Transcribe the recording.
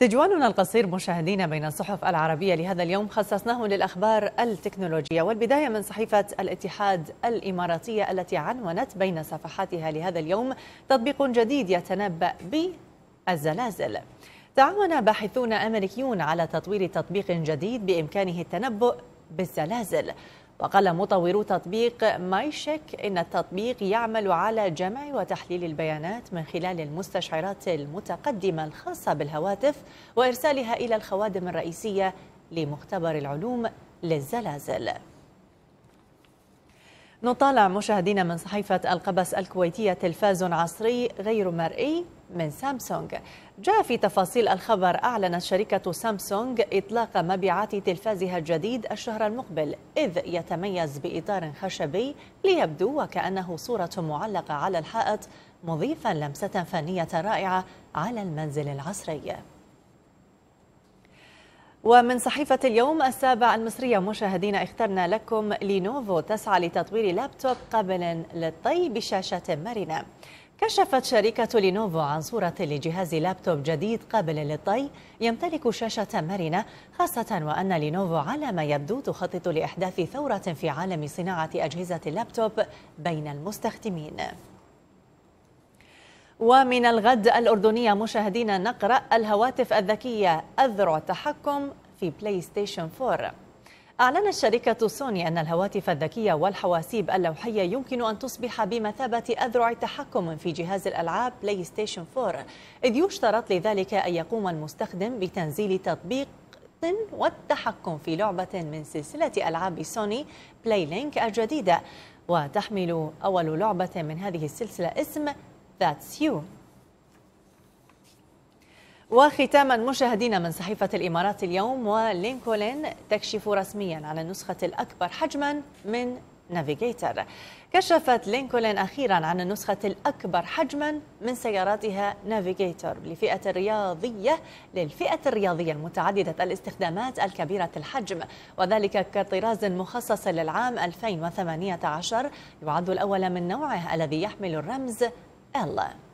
تجوالنا القصير مشاهدينا بين الصحف العربية لهذا اليوم خصصناه للأخبار التكنولوجية والبداية من صحيفة الاتحاد الإماراتية التي عنونت بين صفحاتها لهذا اليوم تطبيق جديد يتنبأ بالزلازل تعاون باحثون أمريكيون على تطوير تطبيق جديد بإمكانه التنبؤ بالزلازل وقال مطورو تطبيق مايشيك إن التطبيق يعمل على جمع وتحليل البيانات من خلال المستشعرات المتقدمة الخاصة بالهواتف وإرسالها إلى الخوادم الرئيسية لمختبر العلوم للزلازل نطالع مشاهدينا من صحيفة القبس الكويتية تلفاز عصري غير مرئي من سامسونج جاء في تفاصيل الخبر أعلنت شركة سامسونج إطلاق مبيعات تلفازها الجديد الشهر المقبل إذ يتميز بإطار خشبي ليبدو وكأنه صورة معلقة على الحائط مضيفا لمسة فنية رائعة على المنزل العصري ومن صحيفة اليوم السابع المصرية مشاهدينا اخترنا لكم لينوفو تسعى لتطوير لابتوب قابل للطي بشاشة مرنة كشفت شركة لينوفو عن صورة لجهاز لابتوب جديد قابل للطي يمتلك شاشة مرنة خاصة وأن لينوفو على ما يبدو تخطط لإحداث ثورة في عالم صناعة أجهزة اللابتوب بين المستخدمين ومن الغد الأردنية مشاهدينا نقرأ الهواتف الذكية أذرع تحكم في بلاي ستيشن 4 أعلنت شركة سوني أن الهواتف الذكية والحواسيب اللوحية يمكن أن تصبح بمثابة أذرع تحكم في جهاز الألعاب بلاي ستيشن 4 إذ يشترط لذلك أن يقوم المستخدم بتنزيل تطبيق والتحكم في لعبة من سلسلة ألعاب سوني بلاي لينك الجديدة وتحمل أول لعبة من هذه السلسلة اسم That's You وختاما مشاهدينا من صحيفة الإمارات اليوم ولينكولن تكشف رسميا عن النسخة الأكبر حجما من نافيجيتر كشفت لينكولن أخيرا عن النسخة الأكبر حجما من سياراتها نافيجيتور لفئة الرياضية للفئة الرياضية المتعددة الاستخدامات الكبيرة الحجم وذلك كطراز مخصص للعام 2018 يعد الأول من نوعه الذي يحمل الرمز ela.